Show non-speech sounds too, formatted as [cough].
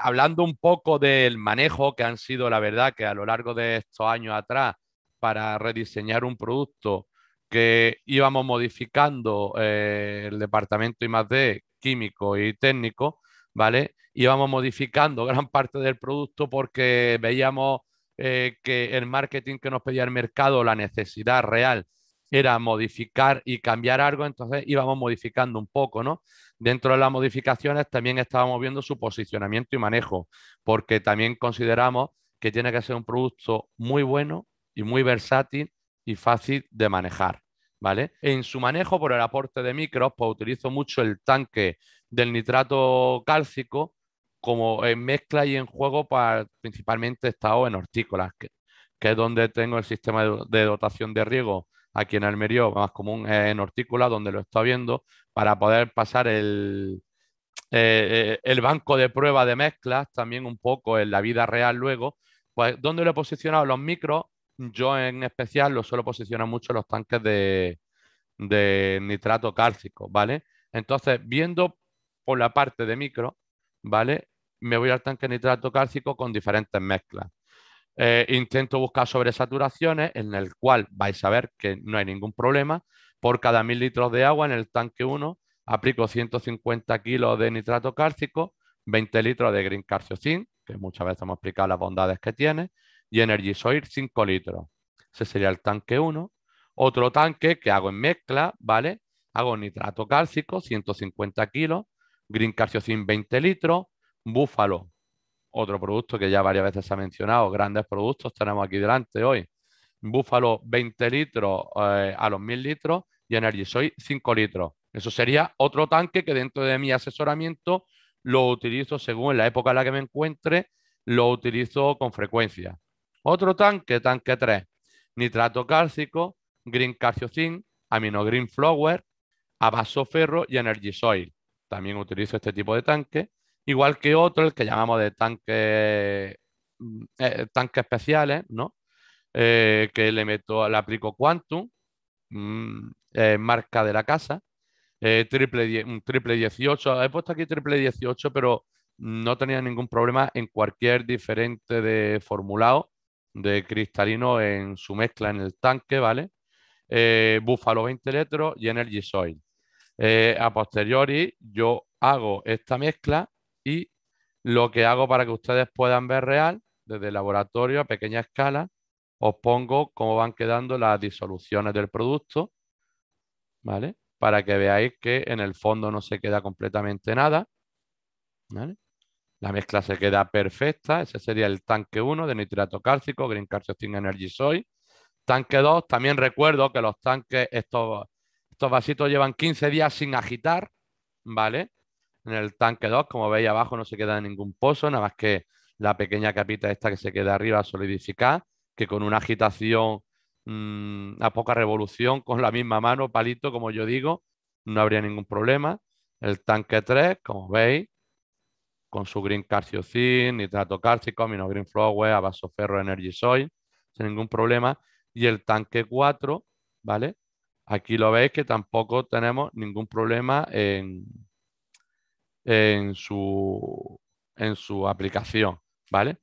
Hablando un poco del manejo que han sido, la verdad, que a lo largo de estos años atrás, para rediseñar un producto que íbamos modificando eh, el departamento y más de químico y técnico, ¿vale? Íbamos modificando [laughs] gran parte del producto porque veíamos eh, que el marketing que nos pedía el mercado, la necesidad real, era modificar y cambiar algo, entonces íbamos modificando un poco, ¿no? Dentro de las modificaciones también estábamos viendo su posicionamiento y manejo, porque también consideramos que tiene que ser un producto muy bueno y muy versátil y fácil de manejar. ¿Vale? En su manejo por el aporte de micros, pues utilizo mucho el tanque del nitrato cálcico como en mezcla y en juego para principalmente estado en hortícolas, que, es donde tengo el sistema de dotación de riego aquí en Almería, más común eh, en Hortícola, donde lo está viendo, para poder pasar el, eh, eh, el banco de prueba de mezclas también un poco en la vida real luego, pues donde lo he posicionado los micros, yo en especial lo suelo posicionar mucho los tanques de, nitrato cálcico, ¿vale? Entonces, viendo por la parte de micro, ¿vale? Me voy al tanque de nitrato cálcico con diferentes mezclas. Eh, intento buscar sobresaturaciones en el cual vais a ver que no hay ningún problema. Por cada mil litros de agua en el tanque 1 aplico 150 kilos de nitrato cálcico, 20 litros de green carciocin, que muchas veces hemos explicado las bondades que tiene, y energy soil 5 litros. Ese sería el tanque 1. Otro tanque que hago en mezcla, ¿vale? Hago nitrato cálcico, 150 kilos, green carciocin 20 litros, búfalo otro producto que ya varias veces se ha mencionado, grandes productos tenemos aquí delante hoy. Búfalo 20 litros eh, a los 1000 litros y Energy 5 litros. Eso sería otro tanque que dentro de mi asesoramiento lo utilizo según la época en la que me encuentre, lo utilizo con frecuencia. Otro tanque, tanque 3, nitrato cálcico, green zinc amino green flower, abasoferro y energy soil. También utilizo este tipo de tanque Igual que otro, el que llamamos de tanque mm, eh, especiales, ¿no? Eh, que le meto, le aplico Quantum, mm, marca de la casa, eh, triple, triple 18, he puesto aquí triple 18, pero no tenía ningún problema en cualquier diferente de formulado de cristalino en su mezcla en el tanque, ¿vale? 20 eh, litros y Energy Soil. a posteriori yo hago esta mezcla y lo que hago para que ustedes puedan ver real, desde el laboratorio a pequeña escala, os pongo cómo van quedando las disoluciones del producto, ¿vale? Para que veáis que en el fondo no se queda completamente nada, ¿vale? La mezcla se queda perfecta, ese sería el tanque 1 de nitrato cálcico, Green Calcium Energy Soy. Tanque 2, también recuerdo que los tanques, estos, estos vasitos llevan 15 días sin agitar, ¿vale? en el tanque 2, como veis abajo no se queda en ningún pozo, nada más que la pequeña capita esta que se queda arriba solidificada, que con una agitación mm, a poca revolución, [laughs] con la misma mano, palito, como yo digo, no habría ningún problema. El tanque 3, como veis, con su green carciocin, nitrato cárcico, amino green flower, ferro energy soy, sin ningún problema. Y el tanque 4, ¿vale? Aquí lo veis que tampoco tenemos ningún problema en, en su, en su aplicación, ¿vale?